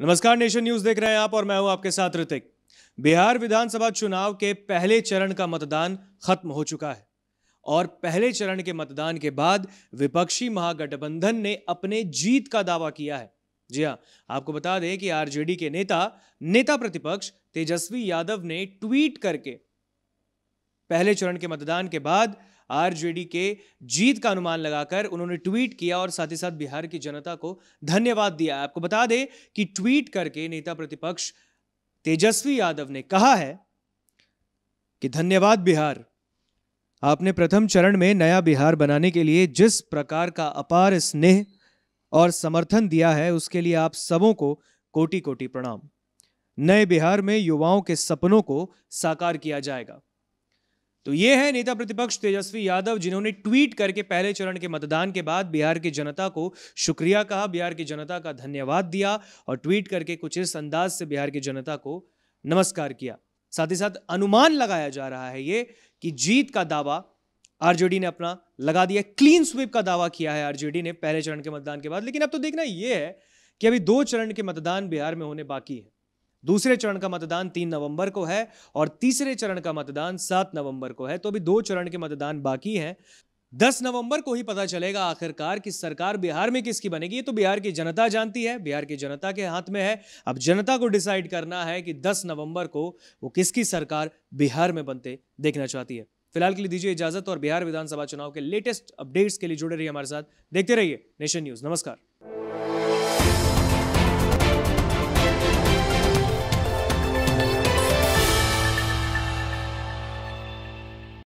नमस्कार nation news देख रहे हैं आप और मैं हूं आपके साथ ऋतिक बिहार विधानसभा चुनाव के पहले चरण का मतदान खत्म हो चुका है और पहले चरण के मतदान के बाद विपक्षी महागठबंधन ने अपने जीत का दावा किया है जी हां आपको बता दें कि आरजेडी के नेता नेता प्रतिपक्ष तेजस्वी यादव ने ट्वीट करके पहले चरण के मतदान के बाद आरजेडी के जीत का अनुमान लगाकर उन्होंने ट्वीट किया और साथ ही साथ बिहार की जनता को धन्यवाद दिया आपको बता दें कि ट्वीट करके नेता प्रतिपक्ष तेजस्वी यादव ने कहा है कि धन्यवाद बिहार आपने प्रथम चरण में नया बिहार बनाने के लिए जिस प्रकार का अपार स्नेह और समर्थन दिया है उसके लिए आप सबों को कोटि कोटि प्रणाम नए बिहार में युवाओं के सपनों को साकार किया जाएगा तो ये है नेता प्रतिपक्ष तेजस्वी यादव जिन्होंने ट्वीट करके पहले चरण के मतदान के बाद बिहार की जनता को शुक्रिया कहा बिहार की जनता का धन्यवाद दिया और ट्वीट करके कुछ इस अंदाज से बिहार की जनता को नमस्कार किया साथ ही साथ अनुमान लगाया जा रहा है ये कि जीत का दावा आरजेडी ने अपना लगा दिया क्लीन स्वीप का दावा किया है आरजेडी ने पहले चरण के मतदान के बाद लेकिन अब तो देखना यह है कि अभी दो चरण के मतदान बिहार में होने बाकी है दूसरे चरण का मतदान तीन नवंबर को है और तीसरे चरण का मतदान सात नवंबर को है तो अभी दो चरण के मतदान बाकी हैं दस नवंबर को ही पता चलेगा आखिरकार कि सरकार बिहार में किसकी बनेगी ये तो बिहार की जनता जानती है बिहार की जनता के हाथ में है अब जनता को डिसाइड करना है कि दस नवंबर को वो किसकी सरकार बिहार में बनते देखना चाहती है फिलहाल के लिए दीजिए इजाजत और बिहार विधानसभा चुनाव के लेटेस्ट अपडेट्स के लिए जुड़े रहिए हमारे साथ देखते रहिए नेशन न्यूज नमस्कार